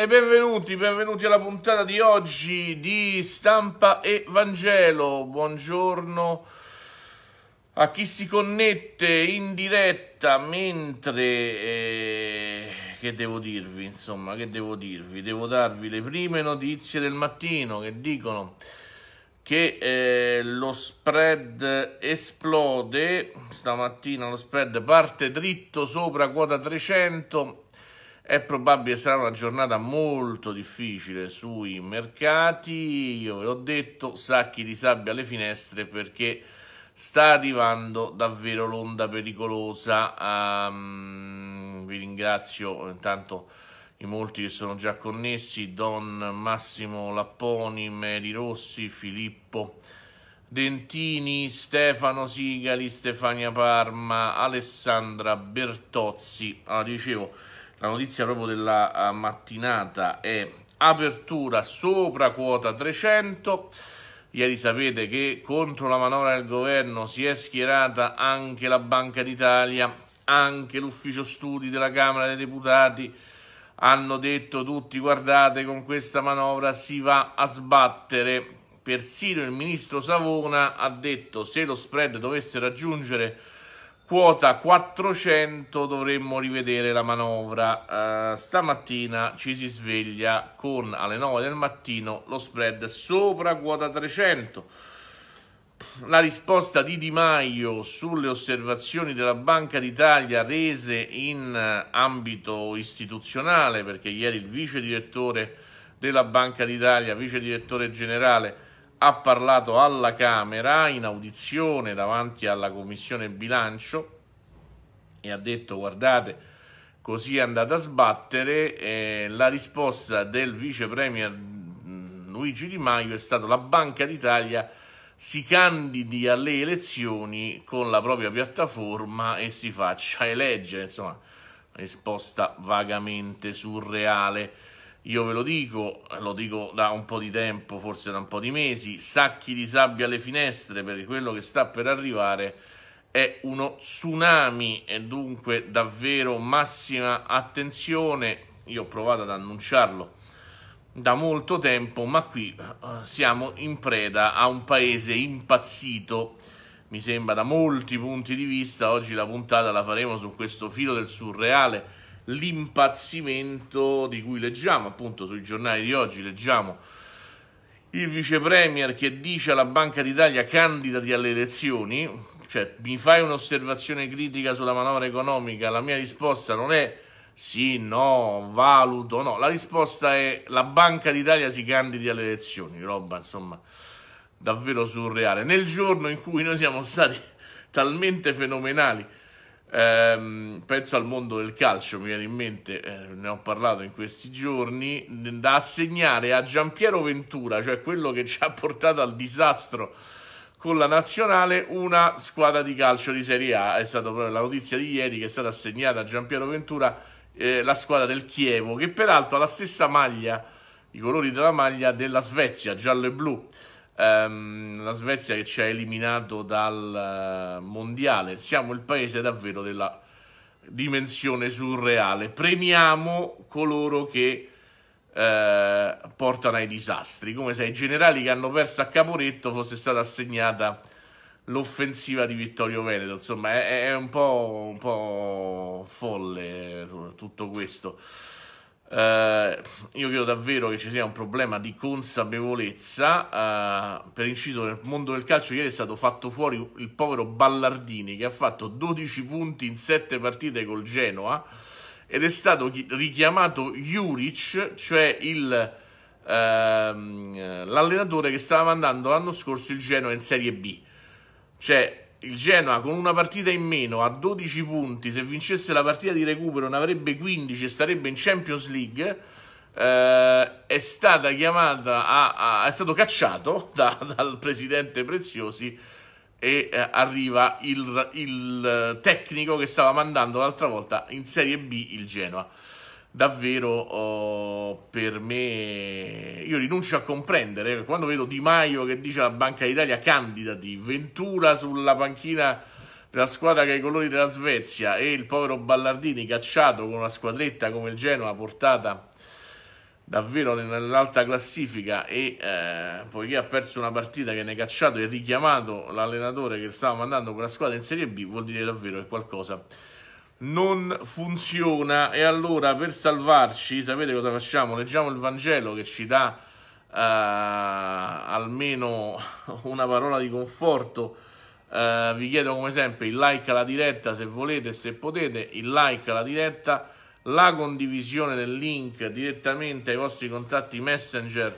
E benvenuti, benvenuti alla puntata di oggi di Stampa e Vangelo. Buongiorno a chi si connette in diretta mentre... Eh, che devo dirvi, insomma, che devo dirvi? Devo darvi le prime notizie del mattino che dicono che eh, lo spread esplode, stamattina lo spread parte dritto sopra quota 300 è probabile sarà una giornata molto difficile sui mercati, io ve l'ho detto, sacchi di sabbia alle finestre perché sta arrivando davvero l'onda pericolosa. Um, vi ringrazio intanto i molti che sono già connessi, Don Massimo Lapponi, Meri Rossi, Filippo Dentini, Stefano Sigali, Stefania Parma, Alessandra Bertozzi. Allora, dicevo la notizia proprio della eh, mattinata è apertura sopra quota 300. Ieri sapete che contro la manovra del governo si è schierata anche la Banca d'Italia, anche l'ufficio studi della Camera dei Deputati. Hanno detto tutti, guardate, con questa manovra si va a sbattere. Persino il ministro Savona ha detto se lo spread dovesse raggiungere quota 400 dovremmo rivedere la manovra. Uh, stamattina ci si sveglia con alle 9 del mattino lo spread sopra quota 300. La risposta di Di Maio sulle osservazioni della Banca d'Italia rese in eh, ambito istituzionale, perché ieri il vice direttore della Banca d'Italia, vice direttore generale, ha parlato alla Camera in audizione davanti alla Commissione Bilancio e ha detto guardate così è andata a sbattere eh, la risposta del vice premier mm, Luigi Di Maio è stata la Banca d'Italia si candidi alle elezioni con la propria piattaforma e si faccia eleggere insomma risposta vagamente surreale io ve lo dico, lo dico da un po' di tempo, forse da un po' di mesi, sacchi di sabbia alle finestre perché quello che sta per arrivare è uno tsunami e dunque davvero massima attenzione. Io ho provato ad annunciarlo da molto tempo, ma qui eh, siamo in preda a un paese impazzito, mi sembra da molti punti di vista. Oggi la puntata la faremo su questo filo del surreale l'impazzimento di cui leggiamo, appunto sui giornali di oggi leggiamo il vice premier che dice alla Banca d'Italia candidati alle elezioni, cioè mi fai un'osservazione critica sulla manovra economica, la mia risposta non è sì, no, valuto, no, la risposta è la Banca d'Italia si candidi alle elezioni, roba insomma davvero surreale. Nel giorno in cui noi siamo stati talmente fenomenali Ehm, penso al mondo del calcio, mi viene in mente, eh, ne ho parlato in questi giorni, da assegnare a Giampiero Ventura, cioè quello che ci ha portato al disastro con la nazionale, una squadra di calcio di Serie A. È stata proprio la notizia di ieri che è stata assegnata a Giampiero Ventura eh, la squadra del Chievo, che peraltro ha la stessa maglia, i colori della maglia della Svezia, giallo e blu ehm, la Svezia che ci ha eliminato dal eh, mondiale. Siamo il paese davvero della dimensione surreale. Premiamo coloro che eh, portano ai disastri, come se ai generali che hanno perso a Caporetto fosse stata assegnata l'offensiva di Vittorio Veneto. Insomma, è, è un, po', un po' folle eh, tutto questo. Eh, io credo davvero che ci sia un problema di consapevolezza. Eh, per inciso, nel mondo del calcio, ieri è stato fatto fuori il povero Ballardini che ha fatto 12 punti in 7 partite col Genoa ed è stato richiamato Juric, cioè il, ehm, l'allenatore che stava mandando l'anno scorso il Genoa in Serie B. Cioè, il Genoa con una partita in meno a 12 punti, se vincesse la partita di recupero ne avrebbe 15 e starebbe in Champions League. Eh, è stata chiamata a, a, è stato cacciato da, dal presidente Preziosi e eh, arriva il, il eh, tecnico che stava mandando l'altra volta in Serie B il Genoa davvero oh, per me io rinuncio a comprendere eh, quando vedo Di Maio che dice alla Banca d'Italia candidati, Ventura sulla panchina della squadra che ha i colori della Svezia e il povero Ballardini cacciato con una squadretta come il Genoa portata davvero nell'alta classifica e eh, poiché ha perso una partita che ne cacciato e richiamato l'allenatore che stava mandando quella squadra in Serie B vuol dire davvero che qualcosa non funziona e allora per salvarci, sapete cosa facciamo? Leggiamo il Vangelo che ci dà eh, almeno una parola di conforto. Eh, vi chiedo come sempre il like alla diretta se volete, se potete, il like alla diretta, la condivisione del link direttamente ai vostri contatti messenger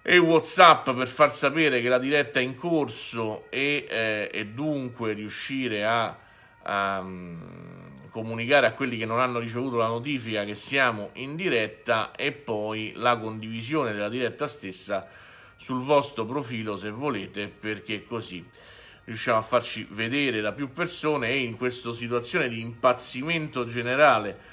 e WhatsApp per far sapere che la diretta è in corso e, eh, e dunque riuscire a um, comunicare a quelli che non hanno ricevuto la notifica che siamo in diretta e poi la condivisione della diretta stessa sul vostro profilo se volete perché così riusciamo a farci vedere da più persone e in questa situazione di impazzimento generale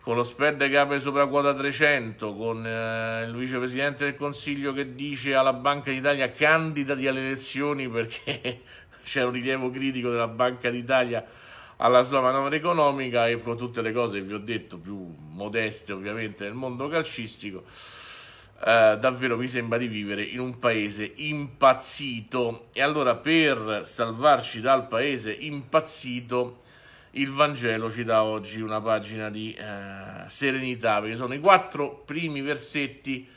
con lo spread che apre sopra quota 300, con eh, il vicepresidente del Consiglio che dice alla Banca d'Italia candidati alle elezioni perché c'è un rilievo critico della Banca d'Italia alla sua manovra economica e con tutte le cose che vi ho detto più modeste ovviamente nel mondo calcistico eh, davvero mi sembra di vivere in un paese impazzito e allora per salvarci dal paese impazzito il Vangelo ci dà oggi una pagina di eh, serenità perché sono i quattro primi versetti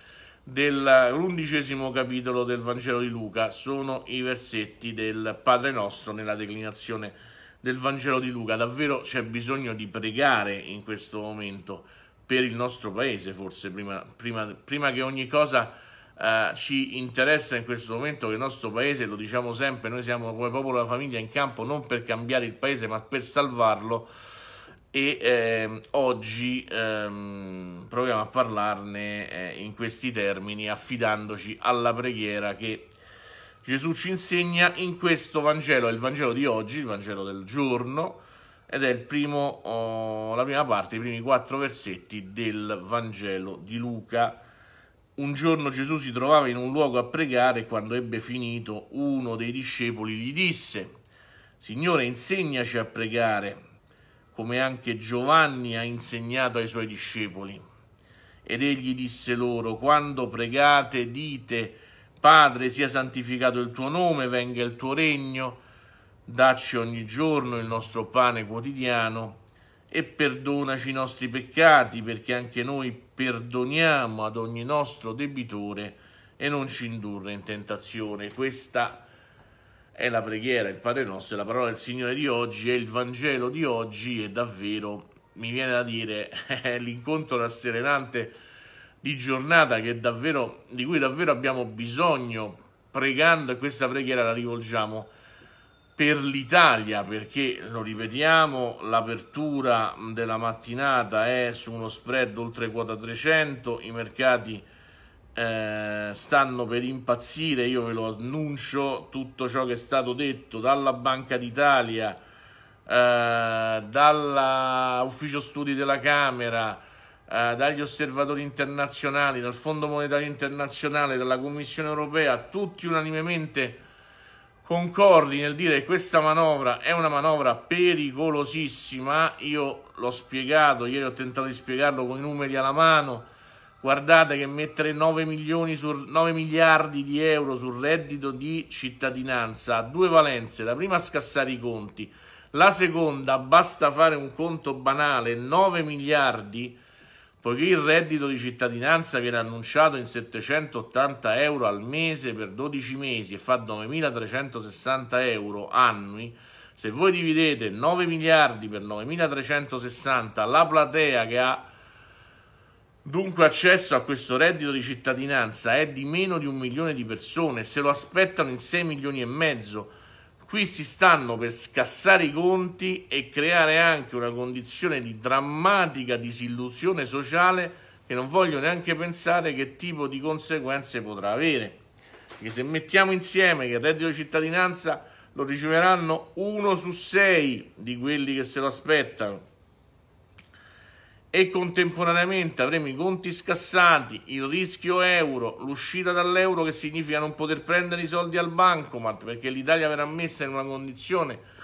dell'undicesimo capitolo del Vangelo di Luca, sono i versetti del Padre nostro nella declinazione del Vangelo di Luca. Davvero c'è bisogno di pregare in questo momento per il nostro paese, forse prima, prima, prima che ogni cosa eh, ci interessa in questo momento che il nostro paese, lo diciamo sempre, noi siamo come popolo della famiglia in campo non per cambiare il paese ma per salvarlo e ehm, oggi ehm, proviamo a parlarne eh, in questi termini affidandoci alla preghiera che Gesù ci insegna in questo Vangelo, è il Vangelo di oggi, il Vangelo del giorno ed è primo, oh, la prima parte, i primi quattro versetti del Vangelo di Luca. Un giorno Gesù si trovava in un luogo a pregare e quando ebbe finito uno dei discepoli gli disse Signore insegnaci a pregare come anche Giovanni ha insegnato ai suoi discepoli. Ed egli disse loro, quando pregate dite, Padre sia santificato il tuo nome, venga il tuo regno, dacci ogni giorno il nostro pane quotidiano e perdonaci i nostri peccati, perché anche noi perdoniamo ad ogni nostro debitore e non ci indurre in tentazione. Questa è è la preghiera, il Padre nostro, è la parola del Signore di oggi, è il Vangelo di oggi e davvero, mi viene da dire, è l'incontro rasserenante di giornata davvero, di cui davvero abbiamo bisogno pregando e questa preghiera la rivolgiamo per l'Italia perché lo ripetiamo l'apertura della mattinata è su uno spread oltre quota 300 i mercati eh, stanno per impazzire, io ve lo annuncio, tutto ciò che è stato detto dalla Banca d'Italia, eh, dall'Ufficio Studi della Camera, eh, dagli osservatori internazionali, dal Fondo Monetario Internazionale, dalla Commissione Europea, tutti unanimemente concordi nel dire che questa manovra è una manovra pericolosissima. Io l'ho spiegato, ieri ho tentato di spiegarlo con i numeri alla mano. Guardate che mettere 9, su, 9 miliardi di euro sul reddito di cittadinanza ha due valenze. La prima, scassare i conti. La seconda, basta fare un conto banale, 9 miliardi, poiché il reddito di cittadinanza viene annunciato in 780 euro al mese per 12 mesi e fa 9.360 euro annui. Se voi dividete 9 miliardi per 9.360, la platea che ha Dunque accesso a questo reddito di cittadinanza è di meno di un milione di persone, se lo aspettano in 6 milioni e mezzo. Qui si stanno per scassare i conti e creare anche una condizione di drammatica disillusione sociale che non voglio neanche pensare che tipo di conseguenze potrà avere. Perché se mettiamo insieme che il reddito di cittadinanza lo riceveranno uno su sei di quelli che se lo aspettano, e contemporaneamente avremo i conti scassati, il rischio euro, l'uscita dall'euro che significa non poter prendere i soldi al bancomat perché l'Italia verrà messa in una condizione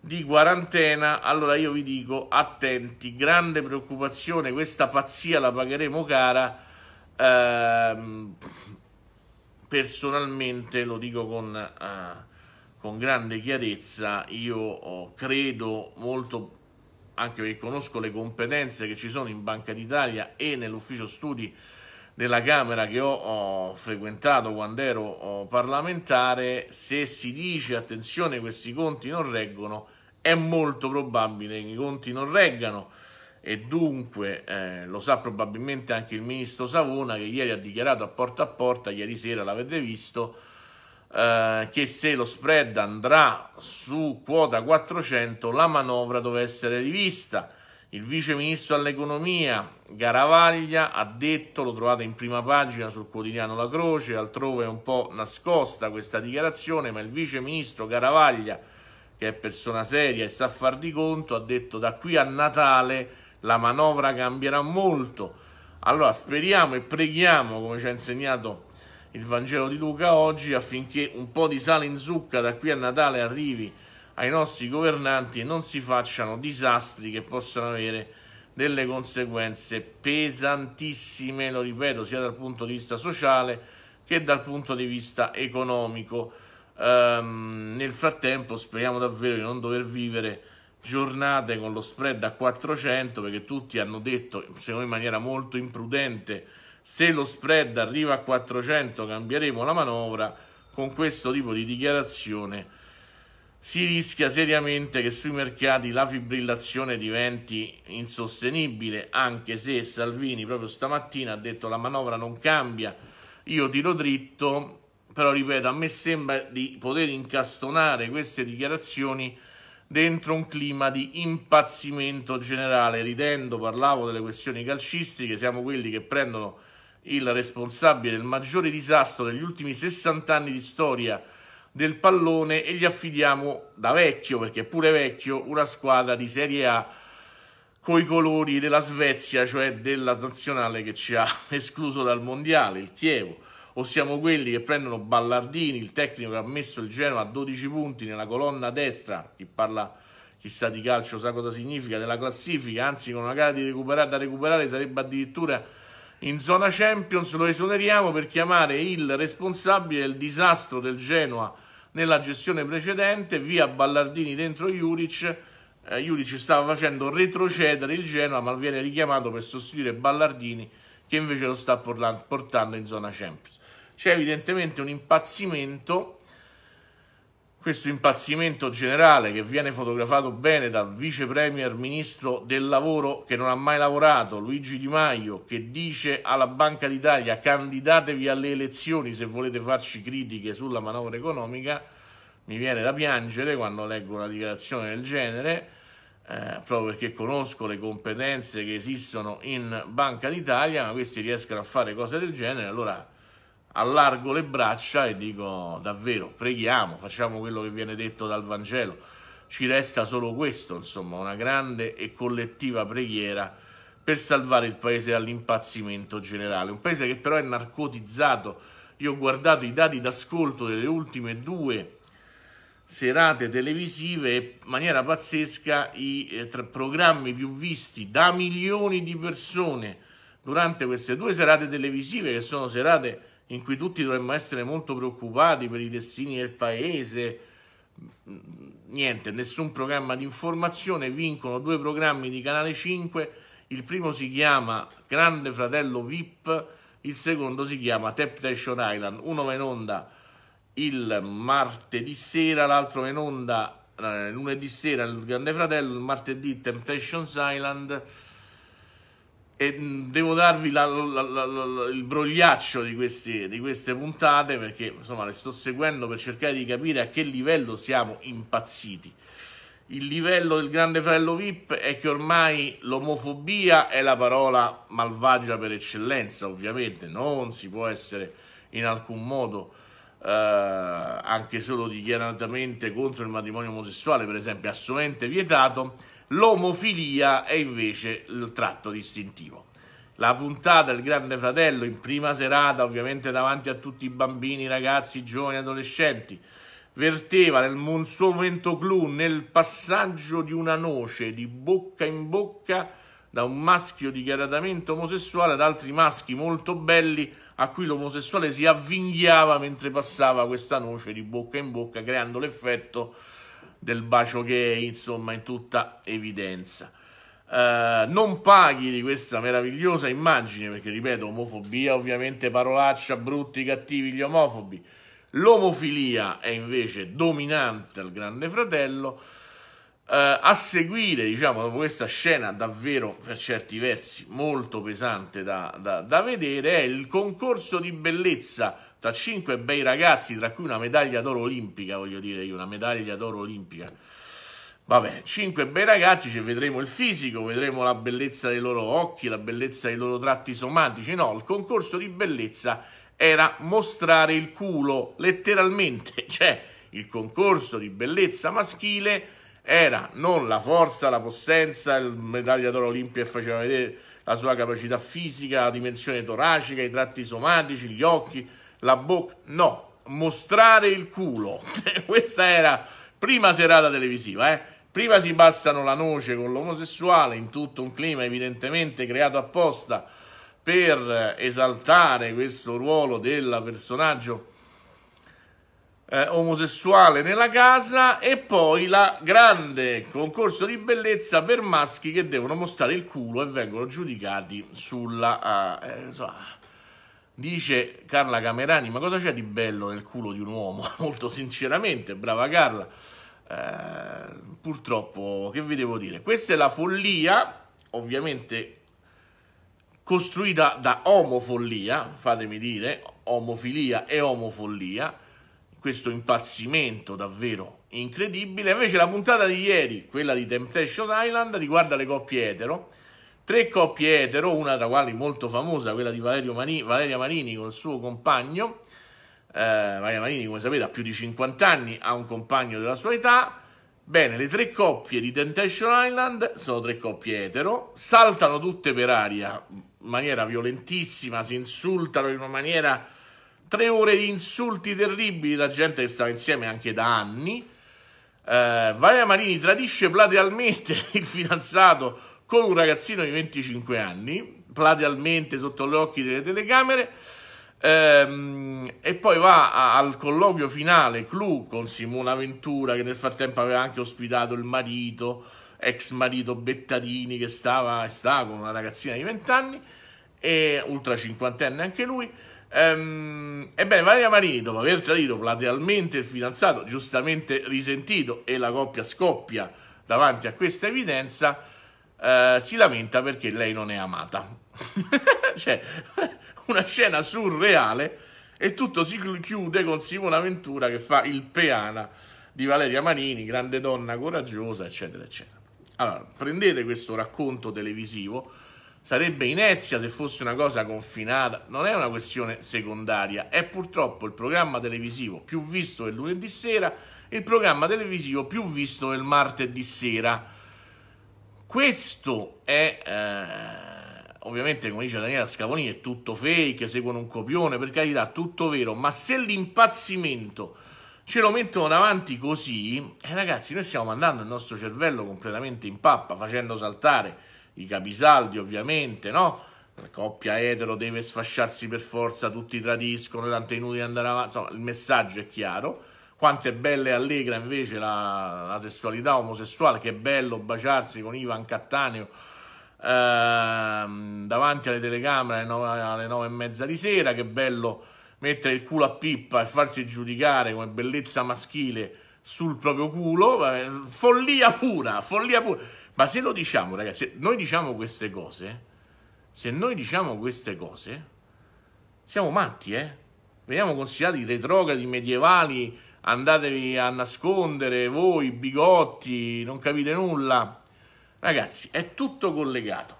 di quarantena, allora io vi dico attenti, grande preoccupazione, questa pazzia la pagheremo cara. Ehm, personalmente lo dico con, eh, con grande chiarezza, io oh, credo molto anche perché conosco le competenze che ci sono in Banca d'Italia e nell'ufficio studi della Camera che ho, ho frequentato quando ero parlamentare, se si dice attenzione questi conti non reggono, è molto probabile che i conti non reggano e dunque eh, lo sa probabilmente anche il ministro Savona che ieri ha dichiarato a porta a porta, ieri sera l'avete visto, eh, che se lo spread andrà su quota 400 la manovra doveva essere rivista. Il vice ministro all'economia Garavaglia ha detto, lo trovate in prima pagina sul quotidiano La Croce, altrove è un po' nascosta questa dichiarazione, ma il vice ministro Garavaglia, che è persona seria e sa far di conto, ha detto da qui a Natale la manovra cambierà molto. Allora speriamo e preghiamo, come ci ha insegnato il Vangelo di Luca oggi affinché un po' di sale in zucca da qui a Natale arrivi ai nostri governanti e non si facciano disastri che possano avere delle conseguenze pesantissime, lo ripeto, sia dal punto di vista sociale che dal punto di vista economico. Um, nel frattempo speriamo davvero di non dover vivere giornate con lo spread a 400 perché tutti hanno detto, secondo me in maniera molto imprudente, se lo spread arriva a 400 cambieremo la manovra, con questo tipo di dichiarazione si rischia seriamente che sui mercati la fibrillazione diventi insostenibile, anche se Salvini proprio stamattina ha detto la manovra non cambia, io tiro dritto, però ripeto, a me sembra di poter incastonare queste dichiarazioni dentro un clima di impazzimento generale, ridendo, parlavo delle questioni calcistiche, siamo quelli che prendono il responsabile del maggiore disastro degli ultimi 60 anni di storia del pallone e gli affidiamo da vecchio, perché è pure vecchio, una squadra di Serie A coi colori della Svezia, cioè della nazionale che ci ha escluso dal mondiale, il Chievo. O siamo quelli che prendono Ballardini, il tecnico che ha messo il Genoa a 12 punti nella colonna destra, chi parla chissà di calcio sa cosa significa, della classifica, anzi con una gara da recuperare sarebbe addirittura in zona Champions lo esoneriamo per chiamare il responsabile del disastro del Genoa nella gestione precedente, via Ballardini dentro Juric. Eh, Juric stava facendo retrocedere il Genoa, ma viene richiamato per sostituire Ballardini che invece lo sta portando in zona Champions. C'è evidentemente un impazzimento questo impazzimento generale che viene fotografato bene dal vice premier ministro del lavoro che non ha mai lavorato, Luigi Di Maio, che dice alla Banca d'Italia candidatevi alle elezioni se volete farci critiche sulla manovra economica, mi viene da piangere quando leggo una dichiarazione del genere, eh, proprio perché conosco le competenze che esistono in Banca d'Italia, ma questi riescono a fare cose del genere, allora allargo le braccia e dico davvero preghiamo, facciamo quello che viene detto dal Vangelo. Ci resta solo questo, insomma, una grande e collettiva preghiera per salvare il paese dall'impazzimento generale. Un paese che però è narcotizzato. Io ho guardato i dati d'ascolto delle ultime due serate televisive e in maniera pazzesca i eh, programmi più visti da milioni di persone durante queste due serate televisive che sono serate in cui tutti dovremmo essere molto preoccupati per i destini del paese. Mm, niente, nessun programma di informazione, vincono due programmi di Canale 5, il primo si chiama Grande Fratello VIP, il secondo si chiama Temptation Island, uno va in onda il martedì sera, l'altro va in onda eh, lunedì sera il Grande Fratello, il martedì Temptations Island e mm, devo darvi la, la, la, il brogliaccio di, questi, di, queste puntate perché insomma le sto seguendo per cercare di capire a che livello siamo impazziti. Il livello del grande fratello VIP è che ormai l'omofobia è la parola malvagia per eccellenza, ovviamente non si può essere in alcun modo eh, anche solo dichiaratamente contro il matrimonio omosessuale, per esempio, è assolutamente vietato L'omofilia è invece il tratto distintivo. La puntata del Grande Fratello in prima serata, ovviamente davanti a tutti i bambini, ragazzi, giovani, adolescenti, verteva nel suo momento clou nel passaggio di una noce di bocca in bocca da un maschio dichiaratamente omosessuale ad altri maschi molto belli a cui l'omosessuale si avvinghiava mentre passava questa noce di bocca in bocca creando l'effetto del bacio gay, insomma, in tutta evidenza. Uh, non paghi di questa meravigliosa immagine, perché ripeto, omofobia ovviamente parolaccia, brutti, cattivi gli omofobi. L'omofilia è invece dominante al Grande Fratello. Uh, a seguire, diciamo, dopo questa scena davvero per certi versi molto pesante da, da, da vedere, è il concorso di bellezza tra cinque bei ragazzi, tra cui una medaglia d'oro olimpica, voglio dire io, una medaglia d'oro olimpica. Vabbè, cinque bei ragazzi, cioè vedremo il fisico, vedremo la bellezza dei loro occhi, la bellezza dei loro tratti somatici. No, il concorso di bellezza era mostrare il culo, letteralmente. Cioè, il concorso di bellezza maschile era non la forza, la possenza, il medaglia d'oro olimpica e faceva vedere la sua capacità fisica, la dimensione toracica, i tratti somatici, gli occhi la bocca... No, mostrare il culo. Questa era prima serata televisiva, eh? Prima si passano la noce con l'omosessuale in tutto un clima evidentemente creato apposta per esaltare questo ruolo del personaggio eh, omosessuale nella casa e poi la grande concorso di bellezza per maschi che devono mostrare il culo e vengono giudicati sulla... Uh, eh, eh so, Dice Carla Camerani, ma cosa c'è di bello nel culo di un uomo? Molto sinceramente, brava Carla. Eh, purtroppo, che vi devo dire? Questa è la follia, ovviamente costruita da omofollia, fatemi dire, omofilia e omofollia, questo impazzimento davvero incredibile. Invece la puntata di ieri, quella di Temptation Island, riguarda le coppie etero, Tre coppie etero, una tra quali molto famosa, quella di Manini, Valeria Marini con il suo compagno. Eh, Valeria Marini, come sapete, ha più di 50 anni, ha un compagno della sua età. Bene, le tre coppie di Temptation Island sono tre coppie etero, saltano tutte per aria in maniera violentissima, si insultano in una maniera... Tre ore di insulti terribili da gente che stava insieme anche da anni. Eh, Valeria Marini tradisce platealmente il fidanzato con un ragazzino di 25 anni, platealmente sotto gli occhi delle telecamere, ehm, e poi va a, al colloquio finale clou con Simona Ventura, che nel frattempo aveva anche ospitato il marito, ex marito Bettarini, che stava, stava con una ragazzina di 20 anni, e ultra cinquantenne anche lui. Ehm, ebbene, Valeria Marini, dopo aver tradito platealmente il fidanzato, giustamente risentito, e la coppia scoppia davanti a questa evidenza, eh, si lamenta perché lei non è amata. cioè, una scena surreale e tutto si chiude con Simona Ventura che fa il peana di Valeria Manini, grande donna coraggiosa, eccetera, eccetera. Allora, prendete questo racconto televisivo, sarebbe inezia se fosse una cosa confinata, non è una questione secondaria, è purtroppo il programma televisivo più visto del lunedì sera il programma televisivo più visto del martedì sera questo è eh, ovviamente, come dice Daniela Scavoni, è tutto fake, seguono un copione, per carità, tutto vero, ma se l'impazzimento ce lo mettono davanti così, eh, ragazzi, noi stiamo mandando il nostro cervello completamente in pappa, facendo saltare i capisaldi, ovviamente, no? La coppia etero deve sfasciarsi per forza, tutti tradiscono, tanto è inutile andare avanti, insomma, il messaggio è chiaro quanto è bella e allegra invece la, la sessualità omosessuale, che è bello baciarsi con Ivan Cattaneo ehm, davanti alle telecamere alle nove, alle nove e mezza di sera, che è bello mettere il culo a pippa e farsi giudicare come bellezza maschile sul proprio culo, eh, follia pura, follia pura. Ma se lo diciamo, ragazzi, se noi diciamo queste cose, se noi diciamo queste cose, siamo matti, eh? Veniamo considerati retrogradi, medievali, andatevi a nascondere voi, bigotti, non capite nulla. Ragazzi, è tutto collegato.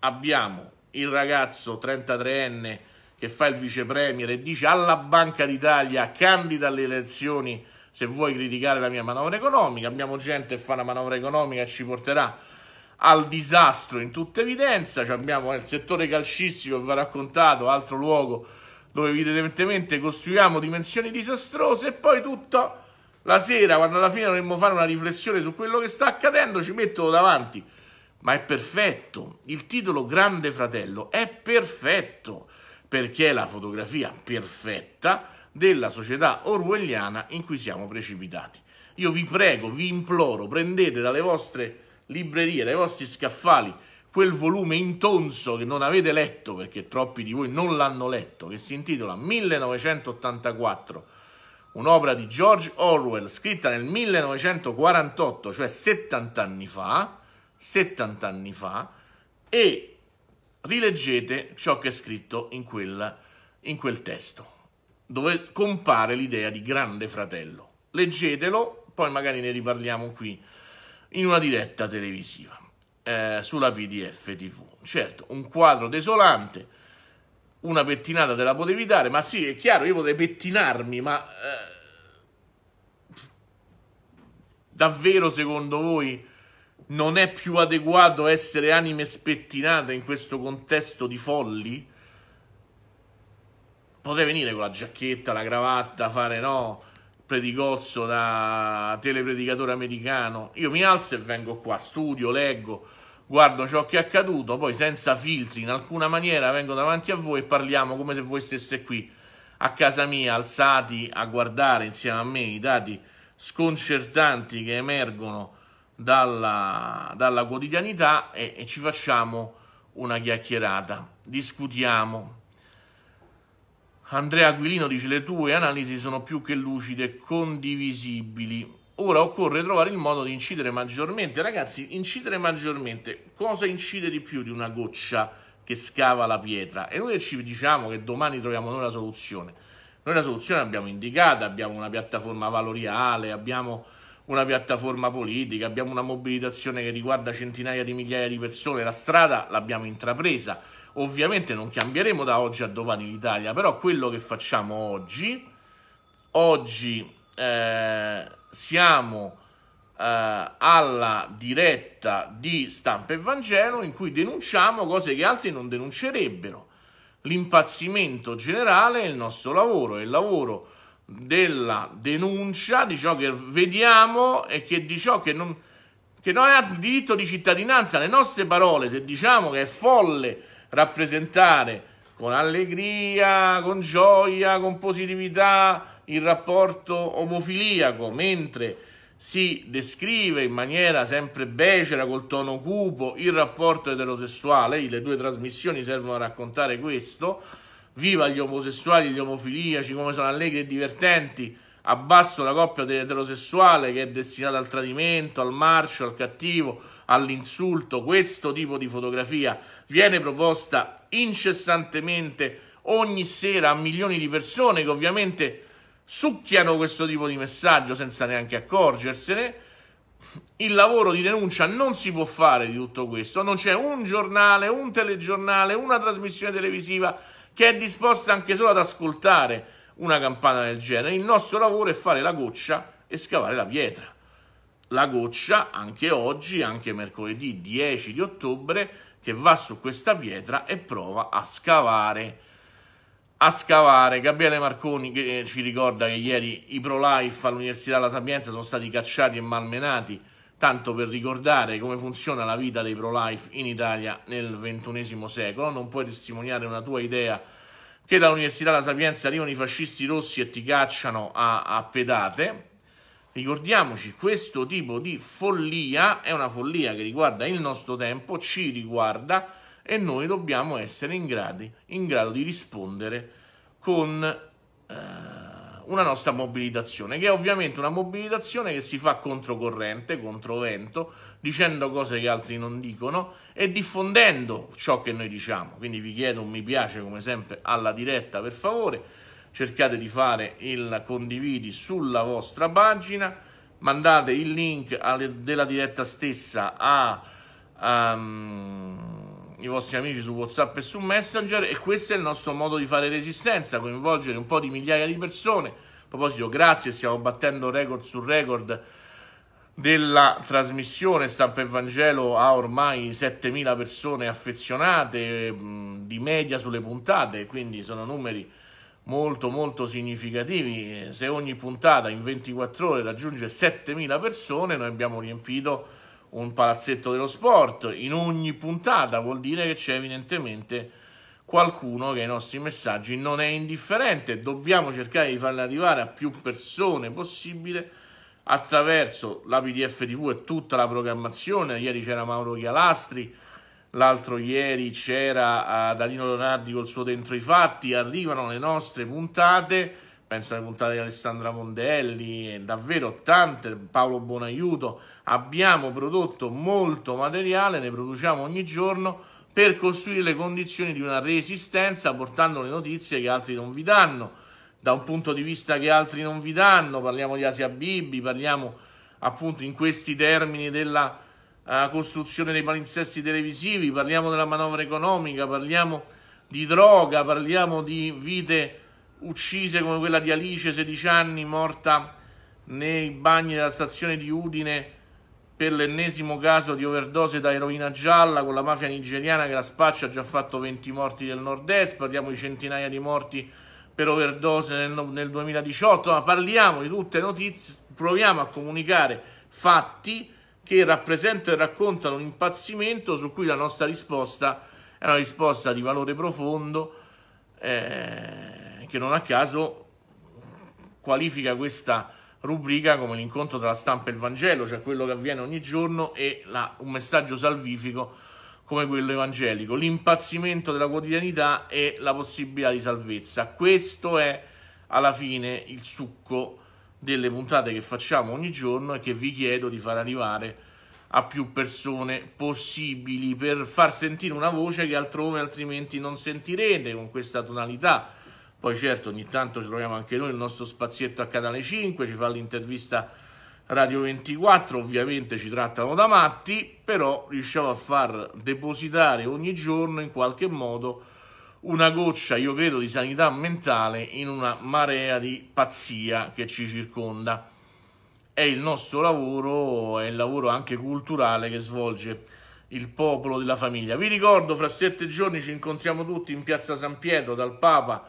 Abbiamo il ragazzo 33enne che fa il vicepremier e dice alla Banca d'Italia candida alle elezioni se vuoi criticare la mia manovra economica. Abbiamo gente che fa una manovra economica e ci porterà al disastro in tutta evidenza. Abbiamo eh, il settore calcistico che va raccontato, altro luogo dove evidentemente costruiamo dimensioni disastrose e poi tutto la sera, quando alla fine dovremmo fare una riflessione su quello che sta accadendo, ci mettono davanti. Ma è perfetto, il titolo Grande Fratello è perfetto, perché è la fotografia perfetta della società orwelliana in cui siamo precipitati. Io vi prego, vi imploro, prendete dalle vostre librerie, dai vostri scaffali, quel volume intonso che non avete letto perché troppi di voi non l'hanno letto, che si intitola 1984, un'opera di George Orwell scritta nel 1948, cioè 70 anni fa, 70 anni fa, e rileggete ciò che è scritto in quel, in quel testo, dove compare l'idea di grande fratello. Leggetelo, poi magari ne riparliamo qui in una diretta televisiva eh, sulla PDF TV. Certo, un quadro desolante, una pettinata te la potevi dare, ma sì, è chiaro, io potrei pettinarmi, ma... Eh, davvero secondo voi non è più adeguato essere anime spettinata in questo contesto di folli? Potrei venire con la giacchetta, la cravatta, fare no, predicozzo da telepredicatore americano. Io mi alzo e vengo qua, studio, leggo guardo ciò che è accaduto, poi senza filtri in alcuna maniera vengo davanti a voi e parliamo come se voi stesse qui a casa mia, alzati a guardare insieme a me i dati sconcertanti che emergono dalla, dalla quotidianità e, e ci facciamo una chiacchierata, discutiamo. Andrea Aquilino dice le tue analisi sono più che lucide, e condivisibili Ora occorre trovare il modo di incidere maggiormente. Ragazzi, incidere maggiormente, cosa incide di più di una goccia che scava la pietra? E noi ci diciamo che domani troviamo noi la soluzione. Noi la soluzione l'abbiamo indicata, abbiamo una piattaforma valoriale, abbiamo una piattaforma politica, abbiamo una mobilitazione che riguarda centinaia di migliaia di persone, la strada l'abbiamo intrapresa. Ovviamente non cambieremo da oggi a domani l'Italia, però quello che facciamo oggi, oggi... Eh, siamo eh, alla diretta di Stampa e Vangelo in cui denunciamo cose che altri non denuncierebbero. L'impazzimento generale è il nostro lavoro, è il lavoro della denuncia di ciò che vediamo e che di ciò che non, che non ha diritto di cittadinanza. Le nostre parole, se diciamo che è folle rappresentare con allegria, con gioia, con positività il rapporto omofiliaco, mentre si descrive in maniera sempre becera, col tono cupo, il rapporto eterosessuale, le due trasmissioni servono a raccontare questo, viva gli omosessuali, gli omofiliaci, come sono allegri e divertenti, abbasso la coppia dell'eterosessuale che è destinata al tradimento, al marcio, al cattivo, all'insulto, questo tipo di fotografia viene proposta incessantemente ogni sera a milioni di persone che ovviamente succhiano questo tipo di messaggio senza neanche accorgersene. Il lavoro di denuncia non si può fare di tutto questo, non c'è un giornale, un telegiornale, una trasmissione televisiva che è disposta anche solo ad ascoltare una campana del genere. Il nostro lavoro è fare la goccia e scavare la pietra. La goccia anche oggi, anche mercoledì 10 di ottobre, che va su questa pietra e prova a scavare a scavare. Gabriele Marconi che eh, ci ricorda che ieri i pro-life all'Università della Sapienza sono stati cacciati e malmenati, tanto per ricordare come funziona la vita dei pro-life in Italia nel XXI secolo. Non puoi testimoniare una tua idea che dall'Università della Sapienza arrivano i fascisti rossi e ti cacciano a, a pedate. Ricordiamoci, questo tipo di follia è una follia che riguarda il nostro tempo, ci riguarda, e noi dobbiamo essere in, gradi, in grado di rispondere con eh, una nostra mobilitazione, che è ovviamente una mobilitazione che si fa controcorrente, controvento, dicendo cose che altri non dicono e diffondendo ciò che noi diciamo. Quindi vi chiedo un mi piace come sempre alla diretta, per favore, cercate di fare il condividi sulla vostra pagina, mandate il link alle, della diretta stessa a... Um, i vostri amici su WhatsApp e su Messenger e questo è il nostro modo di fare resistenza, coinvolgere un po' di migliaia di persone. A proposito, grazie, stiamo battendo record su record della trasmissione Stampa Evangelo ha ormai 7.000 persone affezionate di media sulle puntate, quindi sono numeri molto molto significativi. Se ogni puntata in 24 ore raggiunge 7.000 persone, noi abbiamo riempito un palazzetto dello sport in ogni puntata, vuol dire che c'è evidentemente qualcuno che ai nostri messaggi non è indifferente. Dobbiamo cercare di farli arrivare a più persone possibile attraverso la PDF TV e tutta la programmazione. Ieri c'era Mauro Chialastri, l'altro ieri c'era eh, Danilo Leonardi col suo Dentro i Fatti. Arrivano le nostre puntate penso alle puntate di Alessandra Mondelli, davvero tante, Paolo Bonaiuto, abbiamo prodotto molto materiale, ne produciamo ogni giorno per costruire le condizioni di una resistenza portando le notizie che altri non vi danno, da un punto di vista che altri non vi danno, parliamo di Asia Bibi, parliamo appunto in questi termini della uh, costruzione dei palinsesti televisivi, parliamo della manovra economica, parliamo di droga, parliamo di vite uccise come quella di Alice, 16 anni, morta nei bagni della stazione di Udine per l'ennesimo caso di overdose da eroina gialla con la mafia nigeriana che la spaccia ha già fatto 20 morti del nord-est, parliamo di centinaia di morti per overdose nel, nel 2018, ma parliamo di tutte le notizie, proviamo a comunicare fatti che rappresentano e raccontano un impazzimento su cui la nostra risposta è una risposta di valore profondo. Eh che non a caso qualifica questa rubrica come l'incontro tra la stampa e il Vangelo, cioè quello che avviene ogni giorno e la, un messaggio salvifico come quello evangelico, l'impazzimento della quotidianità e la possibilità di salvezza. Questo è alla fine il succo delle puntate che facciamo ogni giorno e che vi chiedo di far arrivare a più persone possibili per far sentire una voce che altrove altrimenti non sentirete con questa tonalità poi certo ogni tanto ci troviamo anche noi il nostro spazietto a Canale 5, ci fa l'intervista Radio 24, ovviamente ci trattano da matti, però riusciamo a far depositare ogni giorno in qualche modo una goccia, io credo, di sanità mentale in una marea di pazzia che ci circonda. È il nostro lavoro, è il lavoro anche culturale che svolge il popolo della famiglia. Vi ricordo, fra sette giorni ci incontriamo tutti in piazza San Pietro dal Papa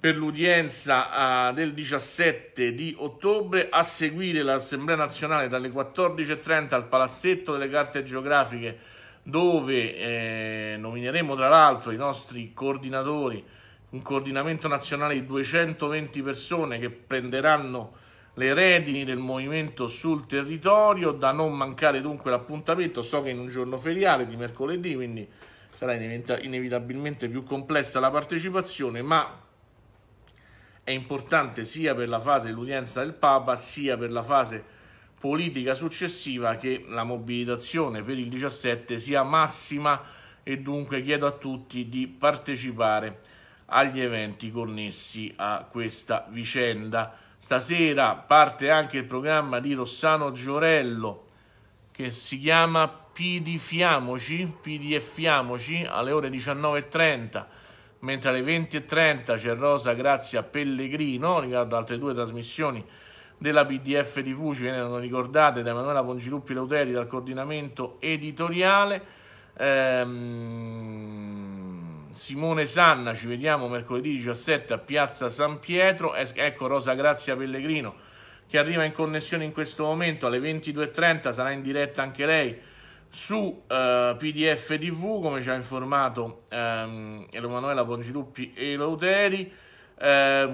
per l'udienza uh, del 17 di ottobre a seguire l'Assemblea nazionale dalle 14.30 al Palazzetto delle Carte Geografiche dove eh, nomineremo tra l'altro i nostri coordinatori, un coordinamento nazionale di 220 persone che prenderanno le redini del movimento sul territorio, da non mancare dunque l'appuntamento, so che in un giorno feriale di mercoledì, quindi sarà inevitabilmente più complessa la partecipazione, ma è importante sia per la fase dell'udienza del Papa sia per la fase politica successiva che la mobilitazione per il 17 sia massima e dunque chiedo a tutti di partecipare agli eventi connessi a questa vicenda. Stasera parte anche il programma di Rossano Giorello che si chiama Pidifiamoci, Pdfiamoci alle ore 19.30 mentre alle 20.30 c'è Rosa Grazia Pellegrino, riguardo altre due trasmissioni della PDF TV, ci vengono ricordate da Emanuela Pongiluppi Leuteri dal coordinamento editoriale. Ehm, Simone Sanna, ci vediamo mercoledì 17 a Piazza San Pietro. Es ecco Rosa Grazia Pellegrino che arriva in connessione in questo momento alle 22.30, sarà in diretta anche lei su eh, PDF TV, come ci ha informato ehm, Emanuela Pongiluppi e Lauteri. Eh,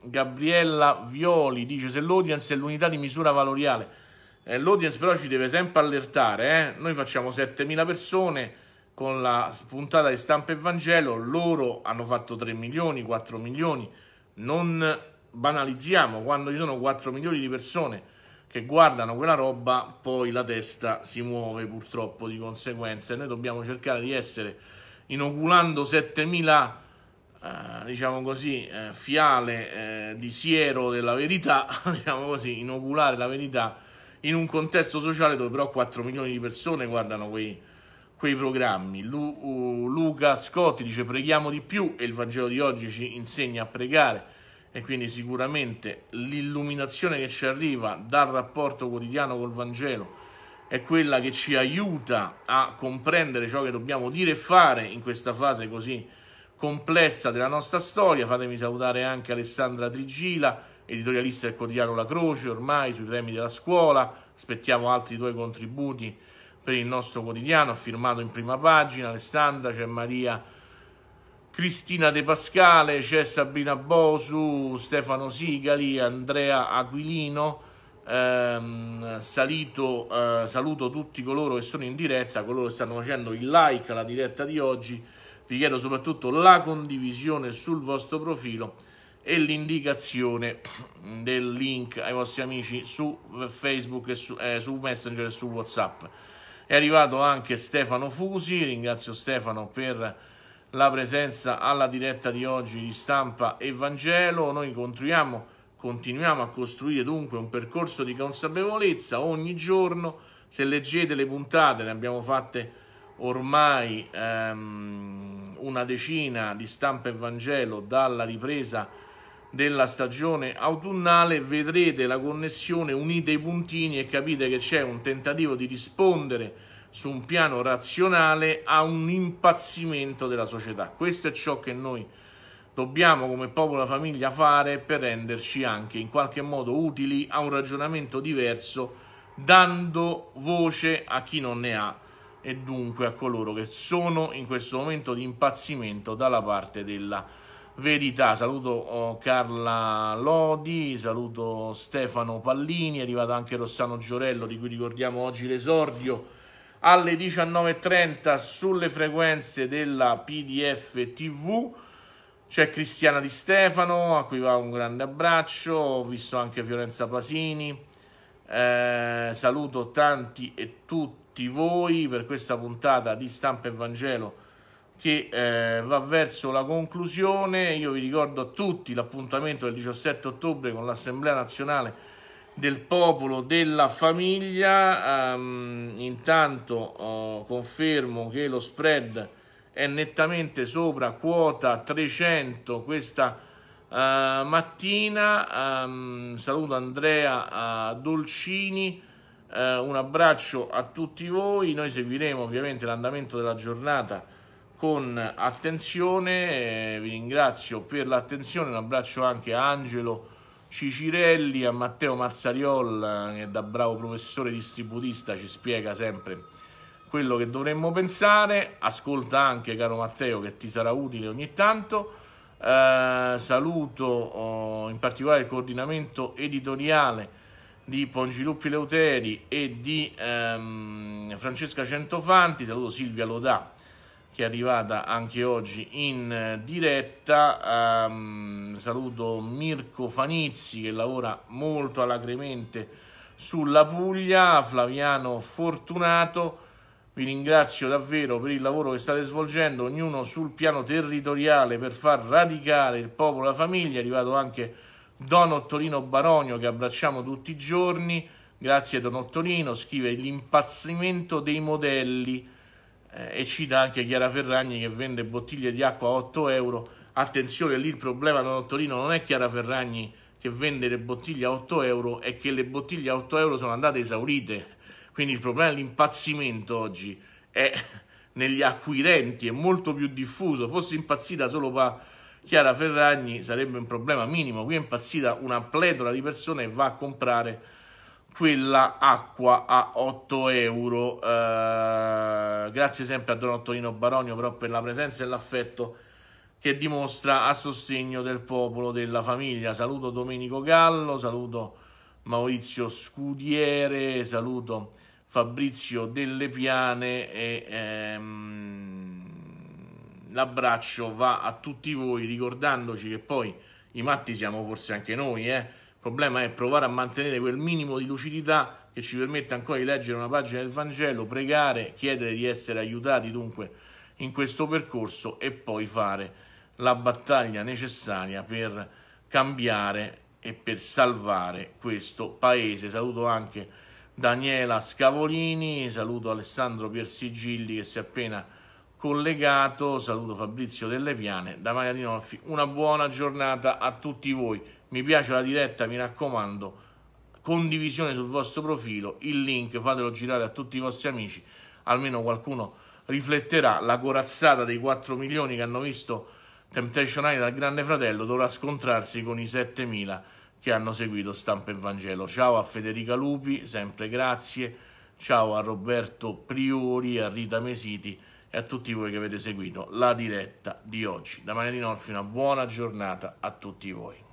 Gabriella Violi dice se l'audience è l'unità di misura valoriale. Eh, l'audience però ci deve sempre allertare, eh. noi facciamo 7.000 persone con la puntata di stampa e Vangelo, loro hanno fatto 3 milioni, 4 milioni, non banalizziamo quando ci sono 4 milioni di persone che guardano quella roba, poi la testa si muove purtroppo di conseguenza e noi dobbiamo cercare di essere inoculando 7000 eh, diciamo così eh, fiale eh, di siero della verità, diciamo così, inoculare la verità in un contesto sociale dove però 4 milioni di persone guardano quei, quei programmi. Lu, uh, Luca Scotti dice preghiamo di più e il Vangelo di oggi ci insegna a pregare e quindi sicuramente l'illuminazione che ci arriva dal rapporto quotidiano col Vangelo è quella che ci aiuta a comprendere ciò che dobbiamo dire e fare in questa fase così complessa della nostra storia. Fatemi salutare anche Alessandra Trigila, editorialista del quotidiano La Croce, ormai sui temi della scuola. Aspettiamo altri tuoi contributi per il nostro quotidiano, firmato in prima pagina. Alessandra, c'è Maria Cristina De Pascale, c'è Sabina Bosu, Stefano Sigali, Andrea Aquilino. Ehm, salito, eh, saluto tutti coloro che sono in diretta, coloro che stanno facendo il like alla diretta di oggi. Vi chiedo soprattutto la condivisione sul vostro profilo e l'indicazione del link ai vostri amici su Facebook, e su, eh, su Messenger e su WhatsApp. È arrivato anche Stefano Fusi, ringrazio Stefano per la presenza alla diretta di oggi di stampa Evangelo. Noi continuiamo, continuiamo a costruire dunque un percorso di consapevolezza ogni giorno. Se leggete le puntate, ne abbiamo fatte ormai ehm, una decina di stampa Evangelo dalla ripresa della stagione autunnale, vedrete la connessione, unite i puntini e capite che c'è un tentativo di rispondere su un piano razionale a un impazzimento della società. Questo è ciò che noi dobbiamo come popolo e famiglia fare per renderci anche in qualche modo utili a un ragionamento diverso, dando voce a chi non ne ha e dunque a coloro che sono in questo momento di impazzimento dalla parte della verità. Saluto oh, Carla Lodi, saluto Stefano Pallini, è arrivato anche Rossano Giorello di cui ricordiamo oggi l'esordio alle 19.30 sulle frequenze della PDF TV. C'è Cristiana Di Stefano, a cui va un grande abbraccio, ho visto anche Fiorenza Pasini. Eh, saluto tanti e tutti voi per questa puntata di Stampa e Vangelo che eh, va verso la conclusione. Io vi ricordo a tutti l'appuntamento del 17 ottobre con l'Assemblea Nazionale del popolo, della famiglia. Um, intanto uh, confermo che lo spread è nettamente sopra quota 300 questa uh, mattina. Um, saluto Andrea uh, Dolcini. Eh, un abbraccio a tutti voi, noi seguiremo ovviamente l'andamento della giornata con attenzione, eh, vi ringrazio per l'attenzione, un abbraccio anche a Angelo Cicirelli, a Matteo Mazzariolla che da bravo professore distributista ci spiega sempre quello che dovremmo pensare. Ascolta anche, caro Matteo, che ti sarà utile ogni tanto. Eh, saluto oh, in particolare il coordinamento editoriale di Pongiluppi Leuteri e di ehm, Francesca Centofanti. Saluto Silvia Lodà che è arrivata anche oggi in eh, diretta. Um, saluto Mirko Fanizzi che lavora molto alacremente sulla Puglia, Flaviano Fortunato. Vi ringrazio davvero per il lavoro che state svolgendo, ognuno sul piano territoriale per far radicare il popolo e la famiglia. È arrivato anche Don Ottolino Baronio che abbracciamo tutti i giorni. Grazie Don Ottolino, scrive l'impazzimento dei modelli eh, e cita anche Chiara Ferragni che vende bottiglie di acqua a 8 euro. Attenzione, lì il problema a Torino non è Chiara Ferragni che vende le bottiglie a 8 euro, è che le bottiglie a 8 euro sono andate esaurite. Quindi il problema è l'impazzimento oggi è negli acquirenti, è molto più diffuso. Fosse impazzita solo pa Chiara Ferragni sarebbe un problema minimo. Qui è impazzita una pletora di persone che va a comprare quella acqua a 8 euro. Eh, grazie sempre a Don Ottolino Baronio però per la presenza e l'affetto che dimostra a sostegno del popolo della famiglia. Saluto Domenico Gallo, saluto Maurizio Scudiere, saluto Fabrizio Delle Piane e ehm, l'abbraccio va a tutti voi ricordandoci che poi i matti siamo forse anche noi, eh? Il problema è provare a mantenere quel minimo di lucidità che ci permette ancora di leggere una pagina del Vangelo, pregare, chiedere di essere aiutati dunque in questo percorso e poi fare la battaglia necessaria per cambiare e per salvare questo paese. Saluto anche Daniela Scavolini, saluto Alessandro Piersigilli che si è appena collegato. Saluto Fabrizio Delle Piane da Maria Dinolfi. Una buona giornata a tutti voi. Mi piace la diretta, mi raccomando. Condivisione sul vostro profilo, il link fatelo girare a tutti i vostri amici, almeno qualcuno rifletterà. La corazzata dei 4 milioni che hanno visto Temptation Island dal Grande Fratello dovrà scontrarsi con i 7 mila che hanno seguito Stampa e Vangelo. Ciao a Federica Lupi, sempre grazie. Ciao a Roberto Priori, a Rita Mesiti e a tutti voi che avete seguito la diretta di oggi. Da Maria Dinolfi una buona giornata a tutti voi.